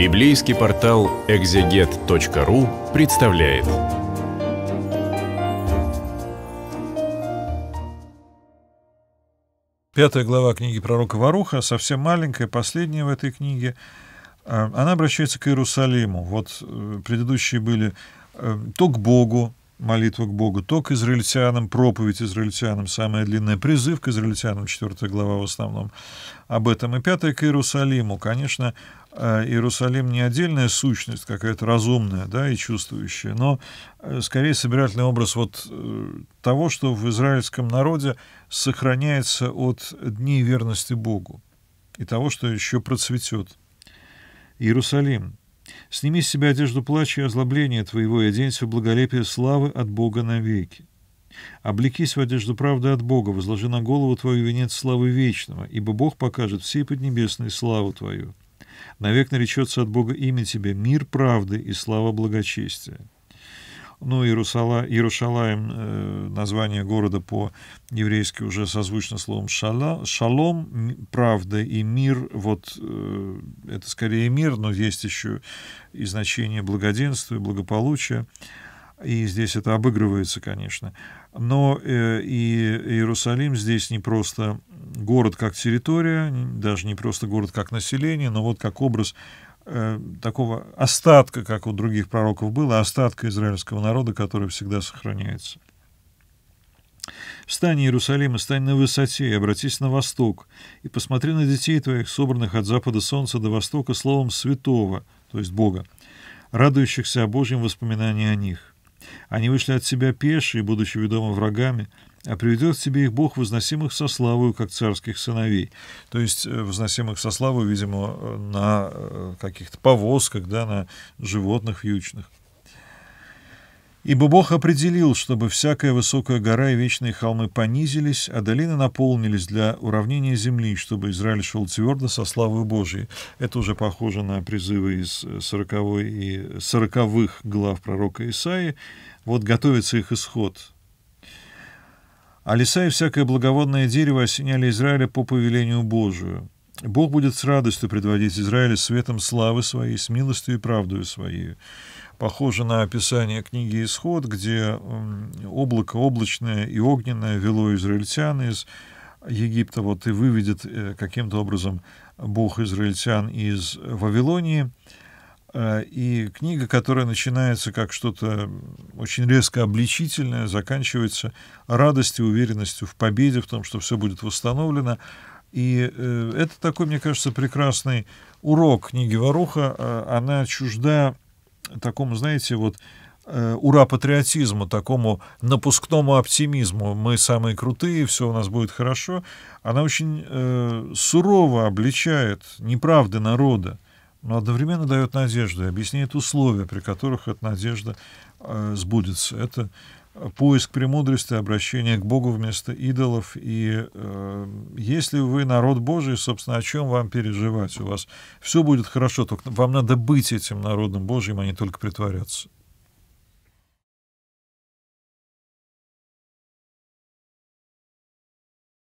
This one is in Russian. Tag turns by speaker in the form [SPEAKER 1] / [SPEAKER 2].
[SPEAKER 1] Библейский портал экзегет.ру представляет. Пятая глава книги пророка Варуха, совсем маленькая, последняя в этой книге. А, она обращается к Иерусалиму. Вот э, предыдущие были э, то к Богу, молитва к Богу, то к израильтянам, проповедь израильтянам, самая длинная, призыв к израильтянам, 4 глава в основном, об этом. И пятое к Иерусалиму. Конечно, э, Иерусалим не отдельная сущность какая-то разумная да, и чувствующая, но э, скорее собирательный образ вот э, того, что в израильском народе сохраняется от дней верности Богу и того, что еще процветет. Иерусалим. Сними с себя одежду плача и озлобления твоего, и оденься в благолепие славы от Бога навеки. Облекись в одежду правды от Бога, возложи на голову твою венец славы вечного, ибо Бог покажет всей поднебесной славу твою. Навек наречется от Бога имя тебе мир правды и слава благочестия. Ну, Иерусала, Иерушалаем, э, название города по-еврейски уже созвучно словом шала, шалом, правда и мир, вот э, это скорее мир, но есть еще и значение благоденствия, благополучия. И здесь это обыгрывается, конечно. Но э, и Иерусалим здесь не просто город как территория, даже не просто город как население, но вот как образ Э, такого остатка, как у других пророков было, остатка израильского народа, который всегда сохраняется. Встань, Иерусалим, и стань на высоте, и обратись на восток, и посмотри на детей твоих, собранных от запада солнца до востока словом святого, то есть Бога, радующихся о Божьем воспоминании о них. Они вышли от себя пешие, будучи ведомы врагами, а приведет себе их Бог возносимых со славою, как царских сыновей. То есть э, возносимых со славою, видимо, э, на э, каких-то повозках, да, на животных вьючных. Ибо Бог определил, чтобы всякая высокая гора и вечные холмы понизились, а долины наполнились для уравнения земли, чтобы Израиль шел твердо со славой Божией. Это уже похоже на призывы из 40 и 40 глав пророка Исаи. Вот готовится их исход, а леса и всякое благоводное дерево осеняли Израиля по повелению Божию. Бог будет с радостью предводить Израиля светом славы своей, с милостью и правдою своей. Похоже на описание книги «Исход», где облако облачное и огненное вело израильтян из Египта, вот и выведет э, каким-то образом Бог израильтян из Вавилонии – Э, и книга, которая начинается как что-то очень резко обличительное, заканчивается радостью, уверенностью в победе, в том, что все будет восстановлено. И э, это такой, мне кажется, прекрасный урок книги Варуха. Э, она чужда такому, знаете, вот ура-патриотизму, такому напускному оптимизму. Мы самые крутые, все у нас будет хорошо. Она очень э, сурово обличает неправды народа но одновременно дает надежду и объясняет условия, при которых эта надежда э, сбудется. Это э, поиск премудрости, обращение к Богу вместо идолов. И э, если вы народ Божий, собственно, о чем вам переживать? У вас все будет хорошо, только вам надо быть этим народом Божьим, а не только притворяться.